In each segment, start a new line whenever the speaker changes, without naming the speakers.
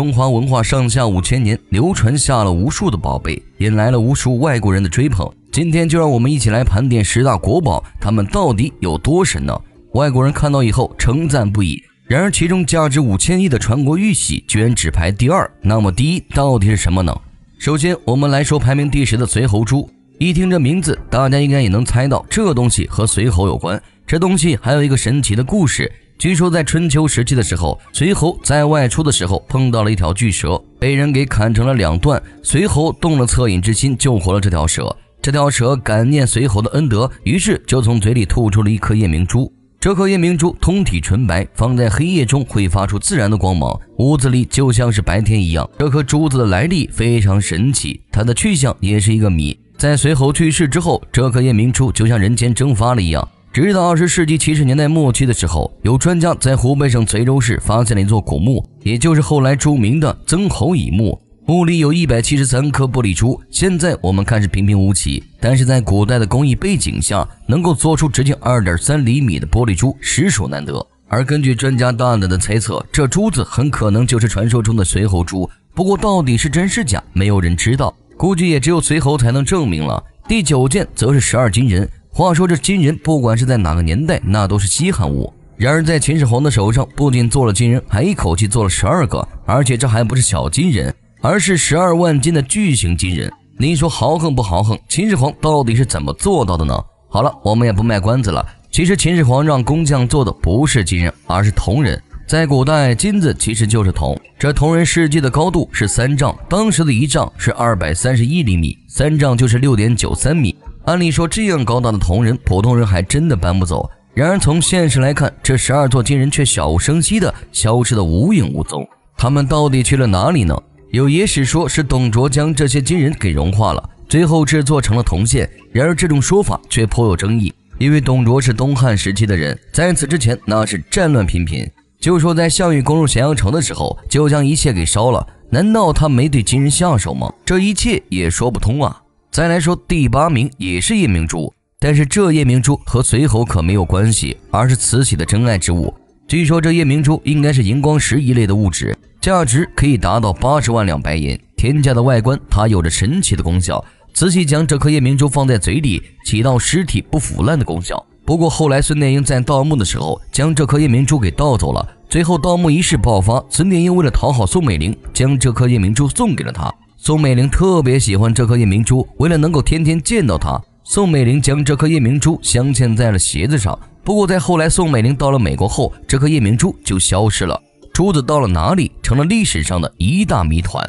中华文化上下五千年，流传下了无数的宝贝，引来了无数外国人的追捧。今天就让我们一起来盘点十大国宝，它们到底有多神呢？外国人看到以后称赞不已。然而，其中价值五千亿的传国玉玺居然只排第二，那么第一到底是什么呢？首先，我们来说排名第十的随侯珠。一听这名字，大家应该也能猜到，这东西和随侯有关。这东西还有一个神奇的故事。据说在春秋时期的时候，随侯在外出的时候碰到了一条巨蛇，被人给砍成了两段。随侯动了恻隐之心，救活了这条蛇。这条蛇感念随侯的恩德，于是就从嘴里吐出了一颗夜明珠。这颗夜明珠通体纯白，放在黑夜中会发出自然的光芒，屋子里就像是白天一样。这颗珠子的来历非常神奇，它的去向也是一个谜。在随侯去世之后，这颗夜明珠就像人间蒸发了一样。直到二十世纪七十年代末期的时候，有专家在湖北省随州市发现了一座古墓，也就是后来著名的曾侯乙墓。墓里有一百七十三颗玻璃珠，现在我们看是平平无奇，但是在古代的工艺背景下，能够做出直径二点三厘米的玻璃珠，实属难得。而根据专家大胆的猜测，这珠子很可能就是传说中的随侯珠。不过到底是真是假，没有人知道，估计也只有随侯才能证明了。第九件则是十二金人。话说这金人，不管是在哪个年代，那都是稀罕物。然而在秦始皇的手上，不仅做了金人，还一口气做了十二个，而且这还不是小金人，而是十二万斤的巨型金人。您说豪横不豪横？秦始皇到底是怎么做到的呢？好了，我们也不卖关子了。其实秦始皇让工匠做的不是金人，而是铜人。在古代，金子其实就是铜。这铜人世界的高度是三丈，当时的一丈是二百三十一厘米，三丈就是六点九三米。按理说，这样高大的铜人，普通人还真的搬不走。然而，从现实来看，这十二座金人却悄无声息地消失得无影无踪。他们到底去了哪里呢？有野史说是董卓将这些金人给融化了，最后制作成了铜线。然而，这种说法却颇有争议，因为董卓是东汉时期的人，在此之前那是战乱频频。就说在项羽攻入咸阳城的时候，就将一切给烧了，难道他没对金人下手吗？这一切也说不通啊。再来说第八名也是夜明珠，但是这夜明珠和随侯可没有关系，而是慈禧的真爱之物。据说这夜明珠应该是荧光石一类的物质，价值可以达到八十万两白银。天价的外观，它有着神奇的功效。慈禧将这颗夜明珠放在嘴里，起到尸体不腐烂的功效。不过后来孙殿英在盗墓的时候将这颗夜明珠给盗走了。最后盗墓一事爆发，孙殿英为了讨好宋美龄，将这颗夜明珠送给了她。宋美龄特别喜欢这颗夜明珠，为了能够天天见到它，宋美龄将这颗夜明珠镶嵌在了鞋子上。不过，在后来宋美龄到了美国后，这颗夜明珠就消失了，珠子到了哪里，成了历史上的一大谜团。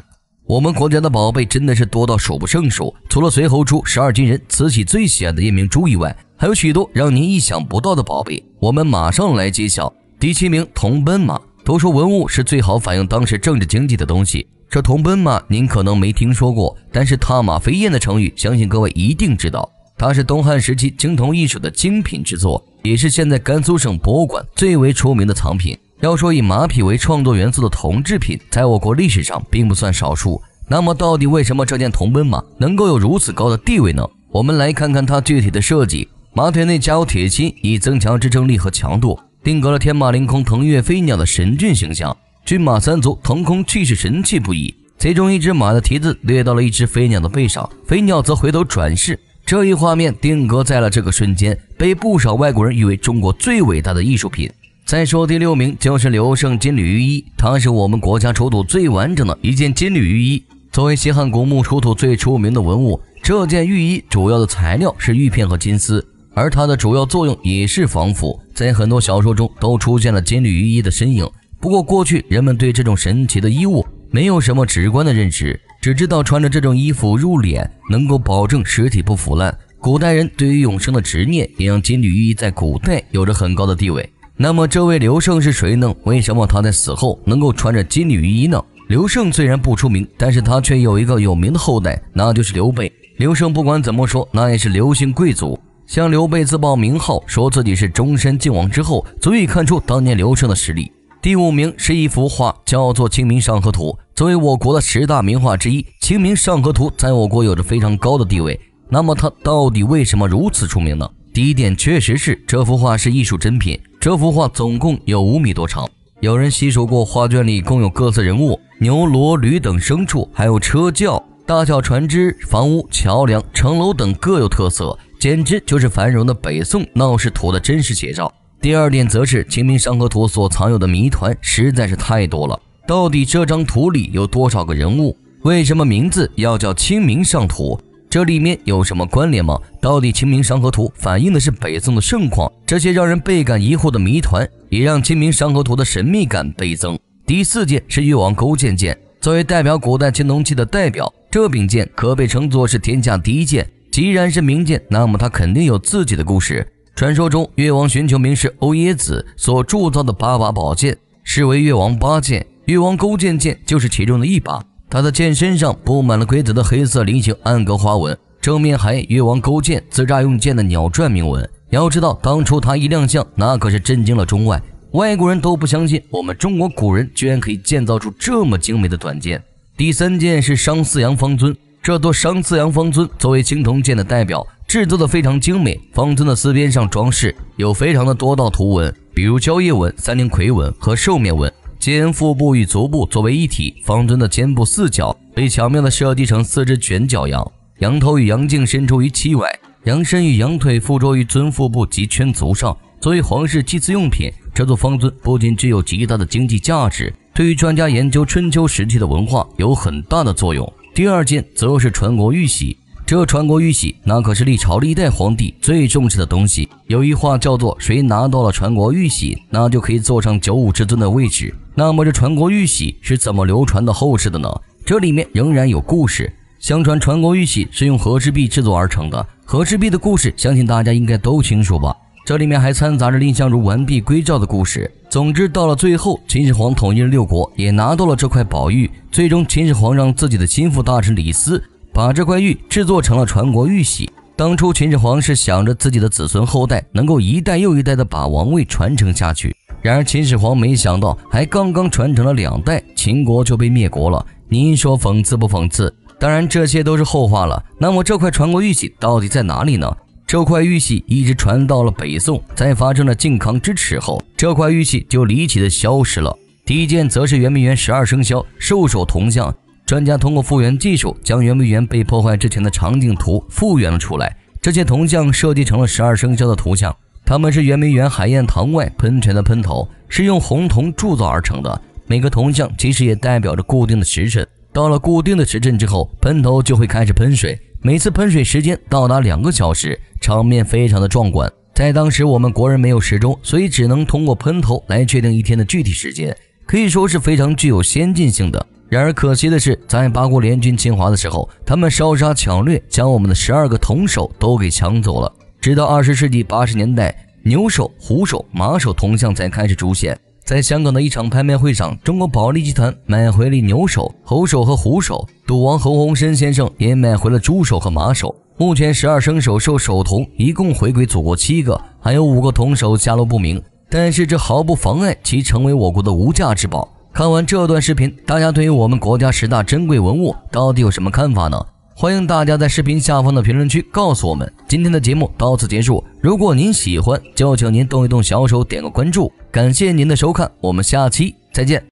我们国家的宝贝真的是多到数不胜数，除了随侯珠、十二金人、慈禧最喜爱的夜明珠以外，还有许多让您意想不到的宝贝，我们马上来揭晓。第七名，铜奔马。都说文物是最好反映当时政治经济的东西。这铜奔马您可能没听说过，但是“踏马飞燕”的成语，相信各位一定知道。它是东汉时期青铜艺术的精品之作，也是现在甘肃省博物馆最为出名的藏品。要说以马匹为创作元素的铜制品，在我国历史上并不算少数。那么，到底为什么这件铜奔马能够有如此高的地位呢？我们来看看它具体的设计：马腿内加有铁芯，以增强支撑力和强度，定格了天马凌空腾跃飞鸟的神骏形象。骏马三足腾空，气势神气不已。其中一只马的蹄子掠到了一只飞鸟的背上，飞鸟则回头转世。这一画面定格在了这个瞬间，被不少外国人誉为中国最伟大的艺术品。再说第六名就是刘胜金缕玉衣，它是我们国家出土最完整的一件金缕玉衣。作为西汉古墓出土最出名的文物，这件玉衣主要的材料是玉片和金丝，而它的主要作用也是防腐。在很多小说中都出现了金缕玉衣的身影。不过，过去人们对这种神奇的衣物没有什么直观的认识，只知道穿着这种衣服入殓能够保证尸体不腐烂。古代人对于永生的执念，也让金缕玉衣在古代有着很高的地位。那么，这位刘胜是谁呢？为什么他在死后能够穿着金缕玉衣呢？刘胜虽然不出名，但是他却有一个有名的后代，那就是刘备。刘胜不管怎么说，那也是刘姓贵族。向刘备自报名号，说自己是中山靖王之后，足以看出当年刘胜的实力。第五名是一幅画，叫做《清明上河图》。作为我国的十大名画之一，《清明上河图》在我国有着非常高的地位。那么它到底为什么如此出名呢？第一点确实是这幅画是艺术珍品。这幅画总共有五米多长，有人细数过画卷里共有各色人物、牛、骡、驴等牲畜，还有车轿、大小船只、房屋、桥梁、城楼等各有特色，简直就是繁荣的北宋闹市图的真实写照。第二点则是《清明上河图》所藏有的谜团实在是太多了。到底这张图里有多少个人物？为什么名字要叫《清明上图》？这里面有什么关联吗？到底《清明上河图》反映的是北宋的盛况？这些让人倍感疑惑的谜团，也让《清明上河图》的神秘感倍增。第四件是越王勾践剑，作为代表古代青铜器的代表，这柄剑可被称作是天下第一剑。既然是名剑，那么它肯定有自己的故事。传说中，越王寻求名师欧冶子所铸造的八把宝剑，视为越王八剑。越王勾践剑就是其中的一把。他的剑身上布满了规则的黑色菱形暗格花纹，正面还越王勾践自炸用剑的鸟篆铭文。要知道，当初他一亮相，那可是震惊了中外，外国人都不相信我们中国古人居然可以建造出这么精美的短剑。第三件是商四羊方尊，这座商四羊方尊作为青铜剑的代表。制作的非常精美，方尊的四边上装饰有非常的多道图文，比如蕉叶纹、三菱葵纹和兽面纹。肩、腹部与足部作为一体，方尊的肩部四角被巧妙的设计成四只卷角羊，羊头与羊颈伸出于器外，羊身与羊腿附着于尊腹部及圈足上。作为皇室祭祀用品，这座方尊不仅具有极大的经济价值，对于专家研究春秋时期的文化有很大的作用。第二件则又是传国玉玺。这传国玉玺，那可是历朝历代皇帝最重视的东西。有一话叫做“谁拿到了传国玉玺，那就可以坐上九五之尊的位置”。那么这传国玉玺是怎么流传到后世的呢？这里面仍然有故事。相传传国玉玺是用和氏璧制作而成的，和氏璧的故事相信大家应该都清楚吧？这里面还掺杂着蔺相如完璧归赵的故事。总之，到了最后，秦始皇统一了六国，也拿到了这块宝玉。最终，秦始皇让自己的心腹大臣李斯。把这块玉制作成了传国玉玺。当初秦始皇是想着自己的子孙后代能够一代又一代的把王位传承下去。然而秦始皇没想到，还刚刚传承了两代，秦国就被灭国了。您说讽刺不讽刺？当然这些都是后话了。那么这块传国玉玺到底在哪里呢？这块玉玺一直传到了北宋，在发生了靖康之耻后，这块玉玺就离奇的消失了。第一件则是圆明园十二生肖兽首铜像。专家通过复原技术，将圆明园被破坏之前的场景图复原了出来。这些铜像设计成了十二生肖的图像，它们是圆明园海晏堂外喷泉的喷头，是用红铜铸造而成的。每个铜像其实也代表着固定的时辰，到了固定的时辰之后，喷头就会开始喷水，每次喷水时间到达两个小时，场面非常的壮观。在当时，我们国人没有时钟，所以只能通过喷头来确定一天的具体时间，可以说是非常具有先进性的。然而可惜的是，在八国联军侵华的时候，他们烧杀抢掠，将我们的十二个铜首都给抢走了。直到二十世纪八十年代，牛首、虎首、马首铜像才开始出现。在香港的一场拍卖会上，中国保利集团买回了牛首、猴首和虎首，赌王侯鸿燊先生也买回了猪手和马首。目前，十二生肖兽首铜一共回归祖国七个，还有五个铜手下落不明。但是这毫不妨碍其成为我国的无价之宝。看完这段视频，大家对于我们国家十大珍贵文物到底有什么看法呢？欢迎大家在视频下方的评论区告诉我们。今天的节目到此结束，如果您喜欢，就请您动一动小手点个关注。感谢您的收看，我们下期再见。